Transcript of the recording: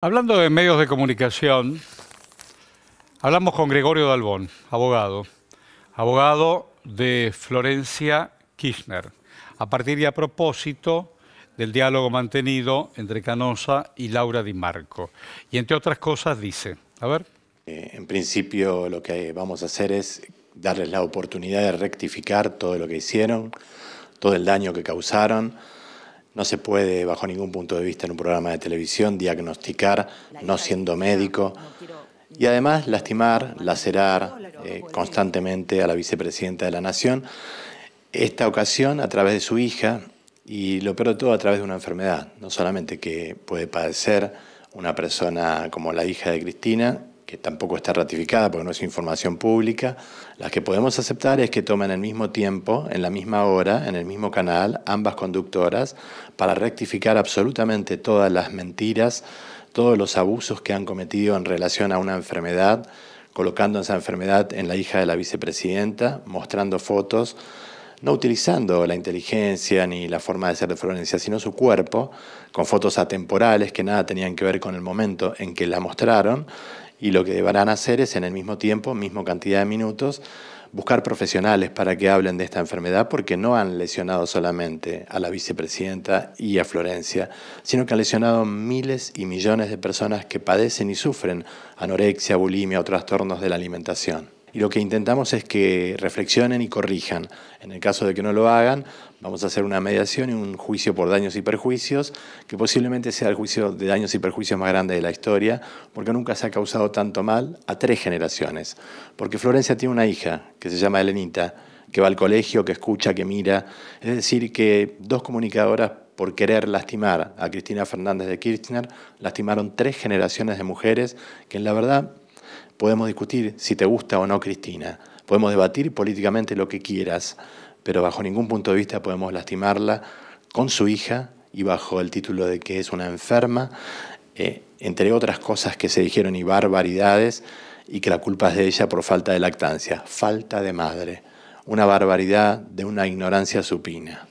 Hablando de medios de comunicación, hablamos con Gregorio Dalbón, abogado, abogado de Florencia Kirchner, a partir y a propósito del diálogo mantenido entre Canosa y Laura Di Marco. Y entre otras cosas dice, a ver. Eh, en principio lo que vamos a hacer es darles la oportunidad de rectificar todo lo que hicieron, todo el daño que causaron, no se puede, bajo ningún punto de vista, en un programa de televisión diagnosticar no siendo médico y además lastimar, lacerar eh, constantemente a la vicepresidenta de la Nación, esta ocasión a través de su hija y lo peor de todo a través de una enfermedad, no solamente que puede padecer una persona como la hija de Cristina, que tampoco está ratificada porque no es información pública, las que podemos aceptar es que tomen el mismo tiempo, en la misma hora, en el mismo canal, ambas conductoras, para rectificar absolutamente todas las mentiras, todos los abusos que han cometido en relación a una enfermedad, colocando esa enfermedad en la hija de la vicepresidenta, mostrando fotos no utilizando la inteligencia ni la forma de ser de Florencia, sino su cuerpo, con fotos atemporales que nada tenían que ver con el momento en que la mostraron, y lo que deberán hacer es en el mismo tiempo, misma cantidad de minutos, buscar profesionales para que hablen de esta enfermedad, porque no han lesionado solamente a la vicepresidenta y a Florencia, sino que han lesionado miles y millones de personas que padecen y sufren anorexia, bulimia o trastornos de la alimentación. Y lo que intentamos es que reflexionen y corrijan. En el caso de que no lo hagan, vamos a hacer una mediación y un juicio por daños y perjuicios, que posiblemente sea el juicio de daños y perjuicios más grande de la historia, porque nunca se ha causado tanto mal a tres generaciones. Porque Florencia tiene una hija que se llama Elenita, que va al colegio, que escucha, que mira. Es decir, que dos comunicadoras por querer lastimar a Cristina Fernández de Kirchner, lastimaron tres generaciones de mujeres que en la verdad Podemos discutir si te gusta o no Cristina, podemos debatir políticamente lo que quieras, pero bajo ningún punto de vista podemos lastimarla con su hija y bajo el título de que es una enferma, eh, entre otras cosas que se dijeron y barbaridades, y que la culpa es de ella por falta de lactancia, falta de madre, una barbaridad de una ignorancia supina.